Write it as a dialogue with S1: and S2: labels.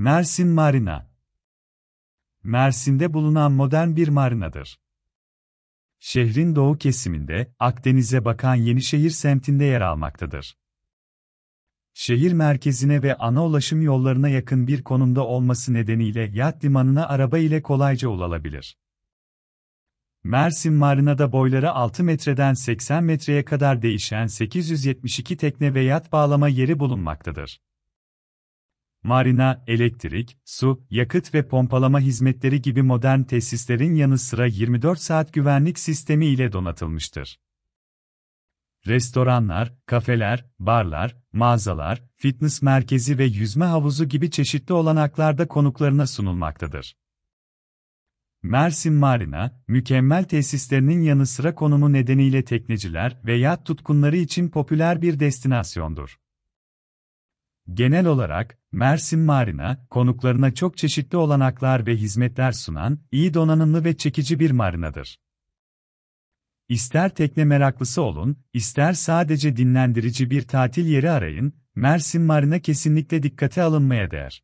S1: Mersin Marina Mersin'de bulunan modern bir marinadır. Şehrin doğu kesiminde, Akdeniz'e bakan Yenişehir semtinde yer almaktadır. Şehir merkezine ve ana ulaşım yollarına yakın bir konumda olması nedeniyle yat limanına araba ile kolayca ulaşılabilir. Mersin Marina'da boyları 6 metreden 80 metreye kadar değişen 872 tekne ve yat bağlama yeri bulunmaktadır marina, elektrik, su, yakıt ve pompalama hizmetleri gibi modern tesislerin yanı sıra 24 saat güvenlik sistemi ile donatılmıştır. Restoranlar, kafeler, barlar, mağazalar, fitness merkezi ve yüzme havuzu gibi çeşitli olanaklarda konuklarına sunulmaktadır. Mersin Marina, mükemmel tesislerinin yanı sıra konumu nedeniyle tekneciler ve yat tutkunları için popüler bir destinasyondur. Genel olarak, Mersin Marina, konuklarına çok çeşitli olanaklar ve hizmetler sunan, iyi donanımlı ve çekici bir marinadır. İster tekne meraklısı olun, ister sadece dinlendirici bir tatil yeri arayın, Mersin Marina kesinlikle dikkate alınmaya değer.